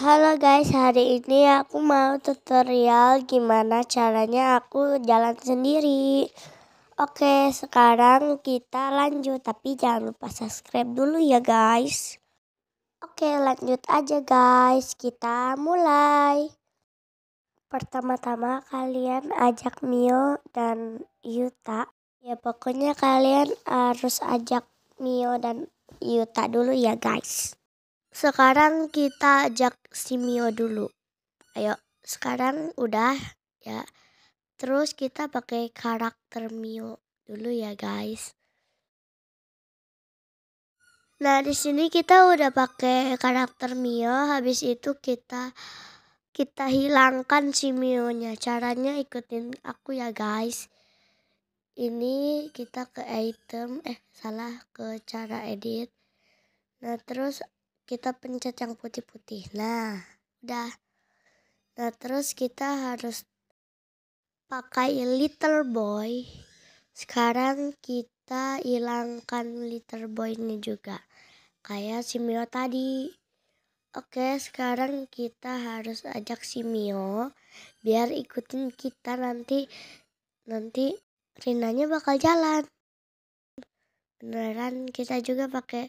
Halo guys, hari ini aku mau tutorial gimana caranya aku jalan sendiri. Oke, sekarang kita lanjut, tapi jangan lupa subscribe dulu ya guys. Oke, lanjut aja guys, kita mulai. Pertama-tama kalian ajak Mio dan Yuta. Ya pokoknya kalian harus ajak Mio dan Yuta dulu ya guys. Sekarang kita ajak Simio dulu. Ayo, sekarang udah ya. Terus kita pakai karakter Mio dulu ya, guys. Nah, di sini kita udah pakai karakter Mio, habis itu kita kita hilangkan si Mio-nya. Caranya ikutin aku ya, guys. Ini kita ke item eh salah ke cara edit. Nah, terus kita pencet yang putih-putih. Nah, udah. Nah, terus kita harus pakai little boy. Sekarang kita hilangkan little boy ini juga. Kayak si Mio tadi. Oke, sekarang kita harus ajak si Mio biar ikutin kita nanti nanti Rinanya bakal jalan. Beneran kita juga pakai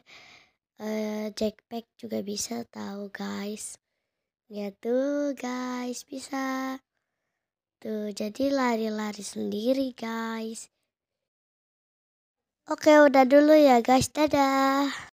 uh, jackpack juga bisa tahu guys ya tuh guys bisa tuh jadi lari-lari sendiri guys oke udah dulu ya guys dadah